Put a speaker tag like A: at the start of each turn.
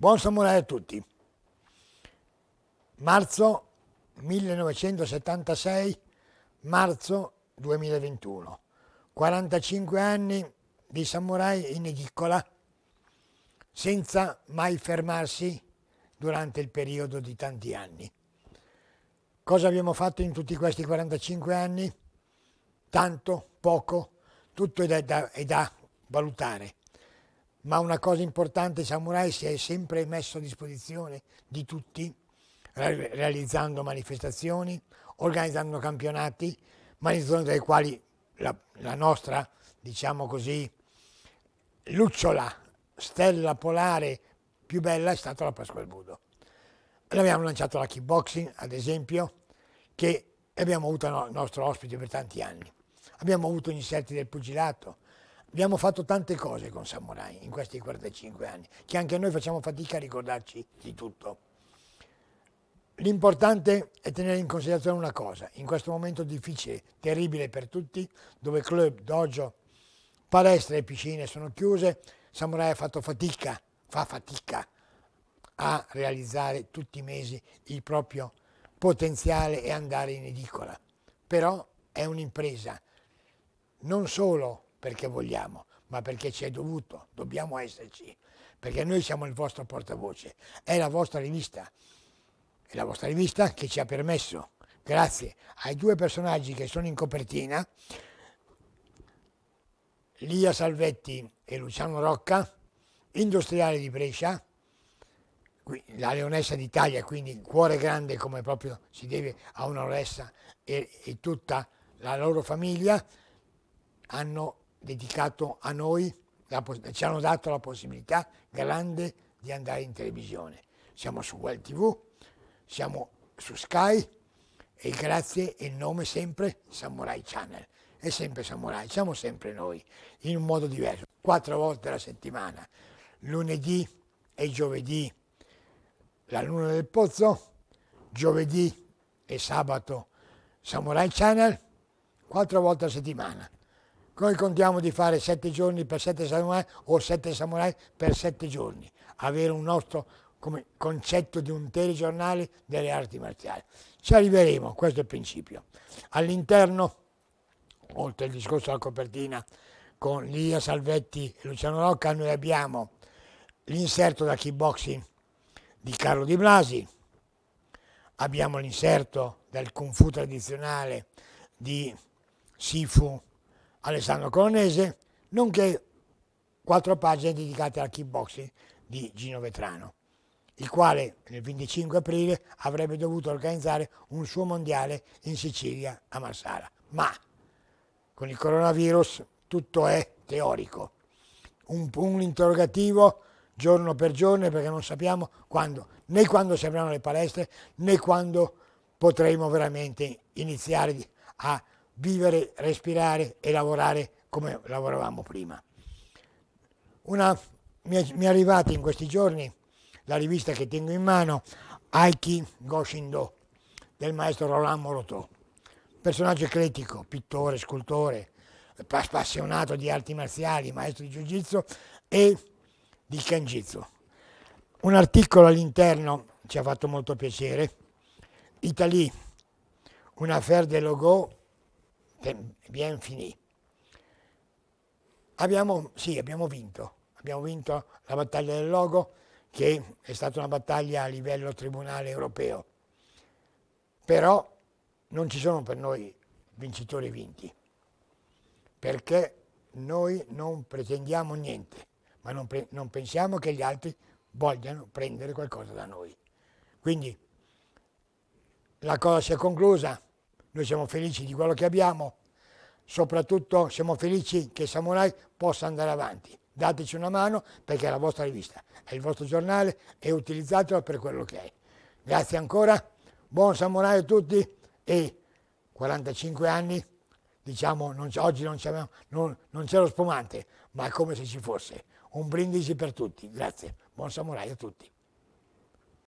A: Buon samurai a tutti. Marzo 1976, marzo 2021. 45 anni di samurai in edicola senza mai fermarsi durante il periodo di tanti anni. Cosa abbiamo fatto in tutti questi 45 anni? Tanto, poco, tutto è da, è da valutare ma una cosa importante, Samurai si è sempre messo a disposizione di tutti, realizzando manifestazioni, organizzando campionati, manifestazioni dai quali la, la nostra, diciamo così, lucciola, stella polare più bella è stata la Pasquale Budo. L'abbiamo lanciato la kickboxing, ad esempio, che abbiamo avuto no, nostro ospite per tanti anni. Abbiamo avuto gli inserti del pugilato, Abbiamo fatto tante cose con Samurai in questi 45 anni, che anche noi facciamo fatica a ricordarci di tutto. L'importante è tenere in considerazione una cosa, in questo momento difficile, terribile per tutti, dove club, dojo, palestre e piscine sono chiuse, Samurai ha fatto fatica, fa fatica a realizzare tutti i mesi il proprio potenziale e andare in edicola. Però è un'impresa, non solo perché vogliamo, ma perché ci è dovuto, dobbiamo esserci, perché noi siamo il vostro portavoce, è la vostra rivista, è la vostra rivista che ci ha permesso, grazie ai due personaggi che sono in copertina, Lia Salvetti e Luciano Rocca, industriale di Brescia, la Leonessa d'Italia, quindi cuore grande come proprio si deve a una Leonessa e, e tutta la loro famiglia, hanno dedicato a noi, la, ci hanno dato la possibilità grande di andare in televisione. Siamo su World TV, siamo su Sky e grazie il nome sempre Samurai Channel. È sempre Samurai, siamo sempre noi, in un modo diverso. Quattro volte alla settimana, lunedì e giovedì la Luna del Pozzo, giovedì e sabato Samurai Channel, quattro volte a settimana. Noi contiamo di fare sette giorni per sette samurai o sette samurai per sette giorni, avere un nostro come concetto di un telegiornale delle arti marziali. Ci arriveremo, questo è il principio. All'interno, oltre al discorso della copertina, con Lia Salvetti e Luciano Rocca, noi abbiamo l'inserto da kickboxing di Carlo Di Blasi, abbiamo l'inserto dal Kung Fu tradizionale di Sifu Alessandro Colonese, nonché quattro pagine dedicate al kickboxing di Gino Vetrano, il quale il 25 aprile avrebbe dovuto organizzare un suo mondiale in Sicilia a Marsala. Ma con il coronavirus tutto è teorico. Un, un interrogativo giorno per giorno perché non sappiamo quando, né quando si avranno le palestre né quando potremo veramente iniziare a vivere, respirare e lavorare come lavoravamo prima. Una, mi, è, mi è arrivata in questi giorni la rivista che tengo in mano, Aiki Goshindo, del maestro Roland Molotov, personaggio eclettico, pittore, scultore, appassionato di arti marziali, maestro di jiu-jitsu e di kanjitsu. Un articolo all'interno ci ha fatto molto piacere, Italie, una affaire de logo bien finì. Abbiamo, sì, abbiamo vinto. Abbiamo vinto la battaglia del logo, che è stata una battaglia a livello tribunale europeo. Però non ci sono per noi vincitori vinti, perché noi non pretendiamo niente, ma non, pre non pensiamo che gli altri vogliano prendere qualcosa da noi. Quindi la cosa si è conclusa noi siamo felici di quello che abbiamo, soprattutto siamo felici che Samurai possa andare avanti. Dateci una mano perché è la vostra rivista, è il vostro giornale e utilizzatelo per quello che è. Grazie ancora, buon Samurai a tutti e 45 anni, diciamo, non oggi non, non, non c'è lo spumante, ma è come se ci fosse. Un brindisi per tutti, grazie, buon Samurai a tutti.